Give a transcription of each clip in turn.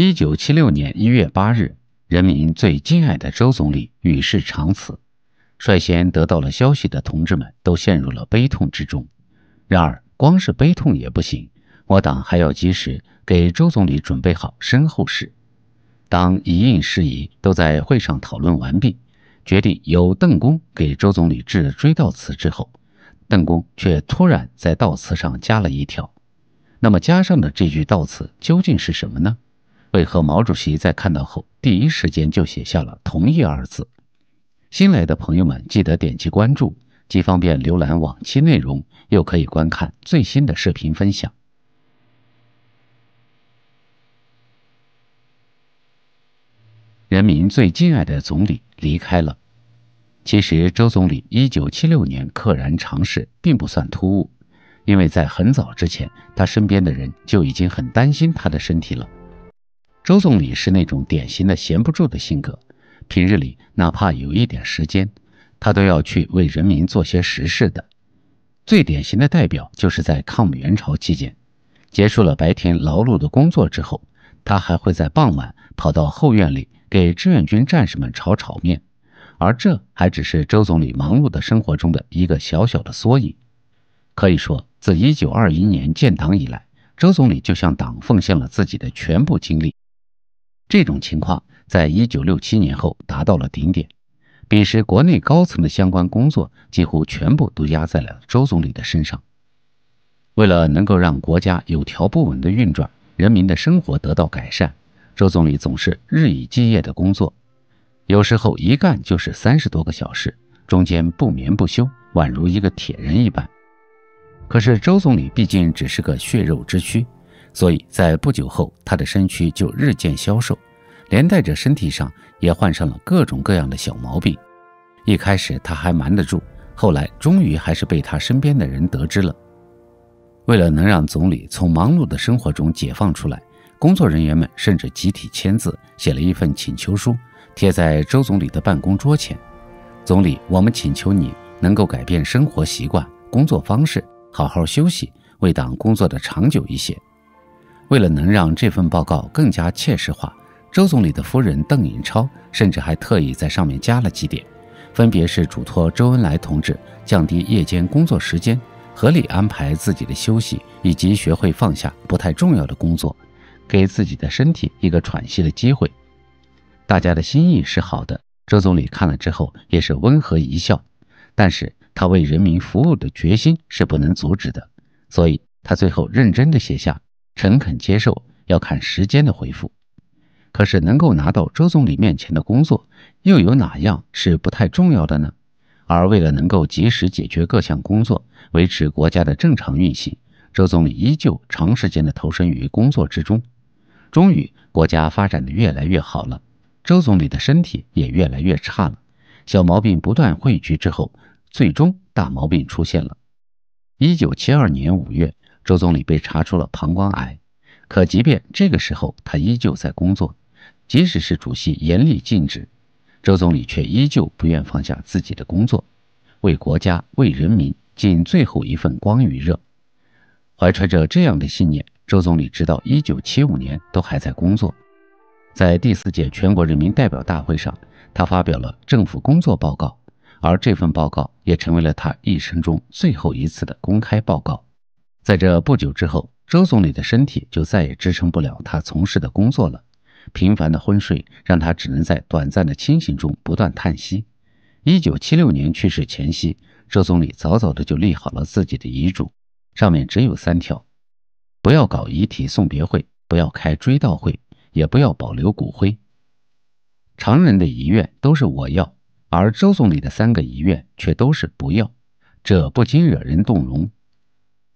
一九七六年一月八日，人民最敬爱的周总理与世长辞。率先得到了消息的同志们都陷入了悲痛之中。然而，光是悲痛也不行，我党还要及时给周总理准备好身后事。当一应事宜都在会上讨论完毕，决定由邓公给周总理致追悼词之后，邓公却突然在悼词上加了一条。那么，加上的这句悼词究竟是什么呢？为何毛主席在看到后第一时间就写下了同意二字？新来的朋友们记得点击关注，既方便浏览往期内容，又可以观看最新的视频分享。人民最敬爱的总理离开了。其实，周总理一九七六年溘然长逝并不算突兀，因为在很早之前，他身边的人就已经很担心他的身体了。周总理是那种典型的闲不住的性格，平日里哪怕有一点时间，他都要去为人民做些实事的。最典型的代表就是在抗美援朝期间，结束了白天劳碌的工作之后，他还会在傍晚跑到后院里给志愿军战士们炒炒面。而这还只是周总理忙碌的生活中的一个小小的缩影。可以说，自1921年建党以来，周总理就向党奉献了自己的全部精力。这种情况在一九六七年后达到了顶点，彼时国内高层的相关工作几乎全部都压在了周总理的身上。为了能够让国家有条不紊的运转，人民的生活得到改善，周总理总是日以继夜的工作，有时候一干就是三十多个小时，中间不眠不休，宛如一个铁人一般。可是周总理毕竟只是个血肉之躯。所以在不久后，他的身躯就日渐消瘦，连带着身体上也患上了各种各样的小毛病。一开始他还瞒得住，后来终于还是被他身边的人得知了。为了能让总理从忙碌的生活中解放出来，工作人员们甚至集体签字，写了一份请求书，贴在周总理的办公桌前。总理，我们请求你能够改变生活习惯、工作方式，好好休息，为党工作的长久一些。为了能让这份报告更加切实化，周总理的夫人邓颖超甚至还特意在上面加了几点，分别是嘱托周恩来同志降低夜间工作时间，合理安排自己的休息，以及学会放下不太重要的工作，给自己的身体一个喘息的机会。大家的心意是好的，周总理看了之后也是温和一笑，但是他为人民服务的决心是不能阻止的，所以他最后认真地写下。诚恳接受要看时间的回复，可是能够拿到周总理面前的工作，又有哪样是不太重要的呢？而为了能够及时解决各项工作，维持国家的正常运行，周总理依旧长时间的投身于工作之中。终于，国家发展的越来越好了，周总理的身体也越来越差了，小毛病不断汇聚之后，最终大毛病出现了。一九七二年五月。周总理被查出了膀胱癌，可即便这个时候，他依旧在工作。即使是主席严厉禁止，周总理却依旧不愿放下自己的工作，为国家、为人民尽最后一份光与热。怀揣着这样的信念，周总理直到一九七五年都还在工作。在第四届全国人民代表大会上，他发表了政府工作报告，而这份报告也成为了他一生中最后一次的公开报告。在这不久之后，周总理的身体就再也支撑不了他从事的工作了。频繁的昏睡让他只能在短暂的清醒中不断叹息。一九七六年去世前夕，周总理早早的就立好了自己的遗嘱，上面只有三条：不要搞遗体送别会，不要开追悼会，也不要保留骨灰。常人的遗愿都是我要，而周总理的三个遗愿却都是不要，这不禁惹人动容。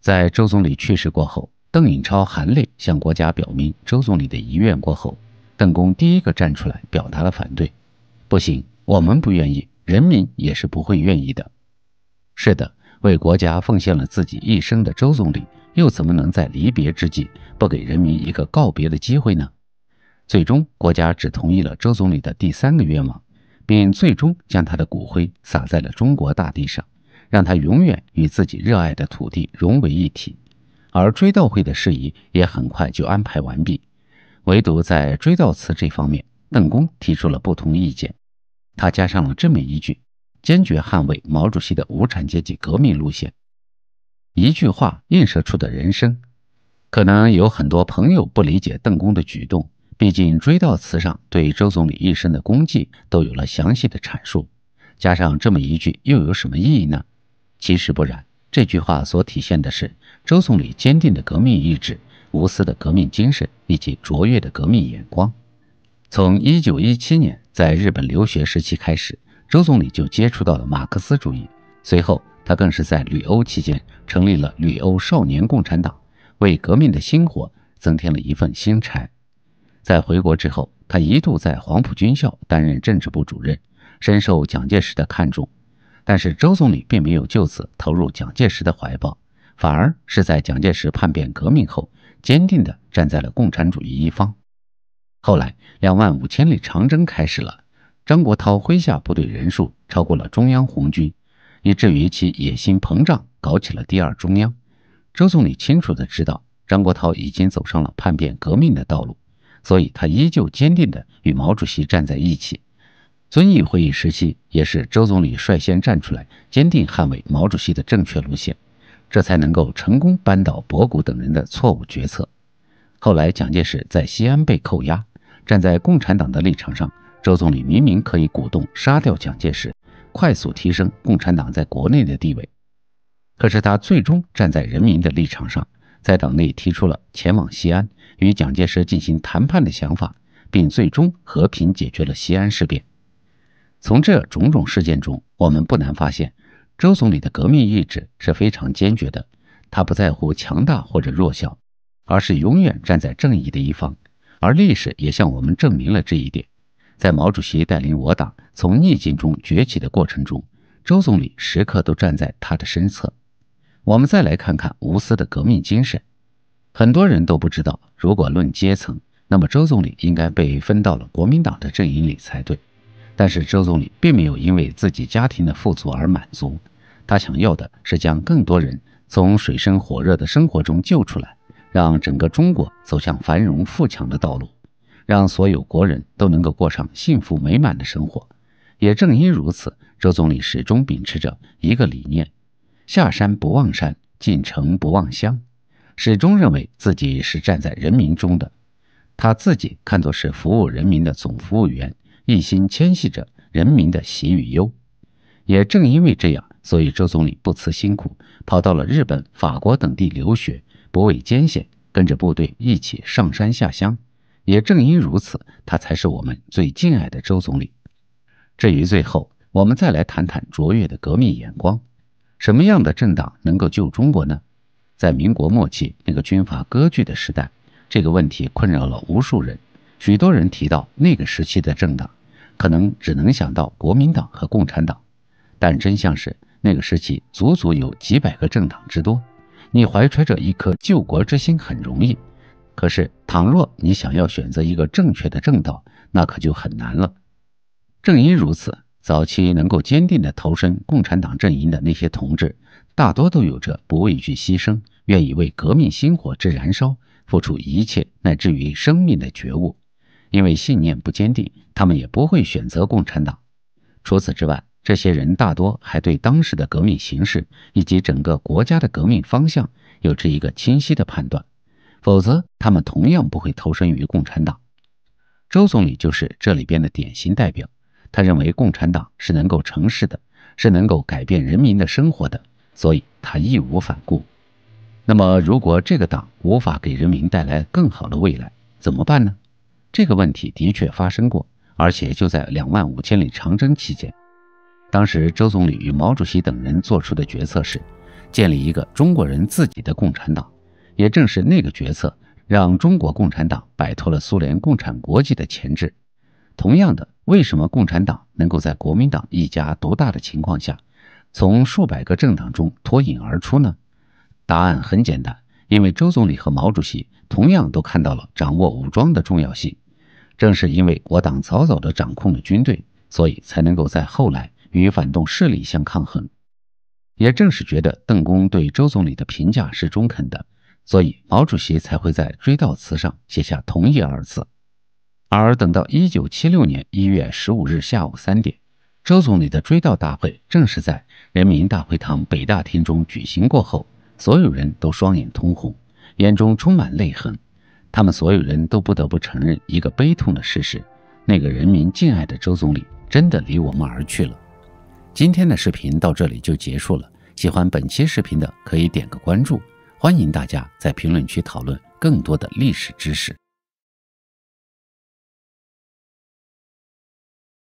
在周总理去世过后，邓颖超含泪向国家表明周总理的遗愿。过后，邓公第一个站出来表达了反对：“不行，我们不愿意，人民也是不会愿意的。”是的，为国家奉献了自己一生的周总理，又怎么能在离别之际不给人民一个告别的机会呢？最终，国家只同意了周总理的第三个愿望，并最终将他的骨灰撒在了中国大地上。让他永远与自己热爱的土地融为一体，而追悼会的事宜也很快就安排完毕，唯独在追悼词这方面，邓公提出了不同意见，他加上了这么一句：“坚决捍卫毛主席的无产阶级革命路线。”一句话映射出的人生，可能有很多朋友不理解邓公的举动，毕竟追悼词上对周总理一生的功绩都有了详细的阐述，加上这么一句又有什么意义呢？其实不然，这句话所体现的是周总理坚定的革命意志、无私的革命精神以及卓越的革命眼光。从一九一七年在日本留学时期开始，周总理就接触到了马克思主义。随后，他更是在旅欧期间成立了旅欧少年共产党，为革命的星火增添了一份新柴。在回国之后，他一度在黄埔军校担任政治部主任，深受蒋介石的看重。但是周总理并没有就此投入蒋介石的怀抱，反而是在蒋介石叛变革命后，坚定的站在了共产主义一方。后来两万五千里长征开始了，张国焘麾下部队人数超过了中央红军，以至于其野心膨胀，搞起了第二中央。周总理清楚的知道张国焘已经走上了叛变革命的道路，所以他依旧坚定的与毛主席站在一起。遵义会议时期，也是周总理率先站出来，坚定捍卫毛主席的正确路线，这才能够成功扳倒博古等人的错误决策。后来蒋介石在西安被扣押，站在共产党的立场上，周总理明明可以鼓动杀掉蒋介石，快速提升共产党在国内的地位，可是他最终站在人民的立场上，在党内提出了前往西安与蒋介石进行谈判的想法，并最终和平解决了西安事变。从这种种事件中，我们不难发现，周总理的革命意志是非常坚决的。他不在乎强大或者弱小，而是永远站在正义的一方。而历史也向我们证明了这一点：在毛主席带领我党从逆境中崛起的过程中，周总理时刻都站在他的身侧。我们再来看看无私的革命精神。很多人都不知道，如果论阶层，那么周总理应该被分到了国民党的阵营里才对。但是，周总理并没有因为自己家庭的富足而满足，他想要的是将更多人从水深火热的生活中救出来，让整个中国走向繁荣富强的道路，让所有国人都能够过上幸福美满的生活。也正因如此，周总理始终秉持着一个理念：下山不忘山，进城不忘乡，始终认为自己是站在人民中的，他自己看作是服务人民的总服务员。一心牵系着人民的喜与忧，也正因为这样，所以周总理不辞辛苦，跑到了日本、法国等地留学，不畏艰险，跟着部队一起上山下乡。也正因如此，他才是我们最敬爱的周总理。至于最后，我们再来谈谈卓越的革命眼光。什么样的政党能够救中国呢？在民国末期那个军阀割据的时代，这个问题困扰了无数人。许多人提到那个时期的政党。可能只能想到国民党和共产党，但真相是那个时期足足有几百个政党之多。你怀揣着一颗救国之心很容易，可是倘若你想要选择一个正确的正道，那可就很难了。正因如此，早期能够坚定地投身共产党阵营的那些同志，大多都有着不畏惧牺牲、愿意为革命星火之燃烧付出一切乃至于生命的觉悟。因为信念不坚定，他们也不会选择共产党。除此之外，这些人大多还对当时的革命形势以及整个国家的革命方向有着一个清晰的判断，否则他们同样不会投身于共产党。周总理就是这里边的典型代表，他认为共产党是能够成事的，是能够改变人民的生活的，所以他义无反顾。那么，如果这个党无法给人民带来更好的未来，怎么办呢？这个问题的确发生过，而且就在两万五千里长征期间。当时周总理与毛主席等人做出的决策是建立一个中国人自己的共产党。也正是那个决策，让中国共产党摆脱了苏联共产国际的钳制。同样的，为什么共产党能够在国民党一家独大的情况下，从数百个政党中脱颖而出呢？答案很简单，因为周总理和毛主席同样都看到了掌握武装的重要性。正是因为我党早早的掌控了军队，所以才能够在后来与反动势力相抗衡。也正是觉得邓公对周总理的评价是中肯的，所以毛主席才会在追悼词上写下“同意”二字。而等到一九七六年一月十五日下午三点，周总理的追悼大会正是在人民大会堂北大厅中举行过后，所有人都双眼通红，眼中充满泪痕。他们所有人都不得不承认一个悲痛的事实：那个人民敬爱的周总理真的离我们而去了。今天的视频到这里就结束了。喜欢本期视频的可以点个关注，欢迎大家在评论区讨论更多的历史知识。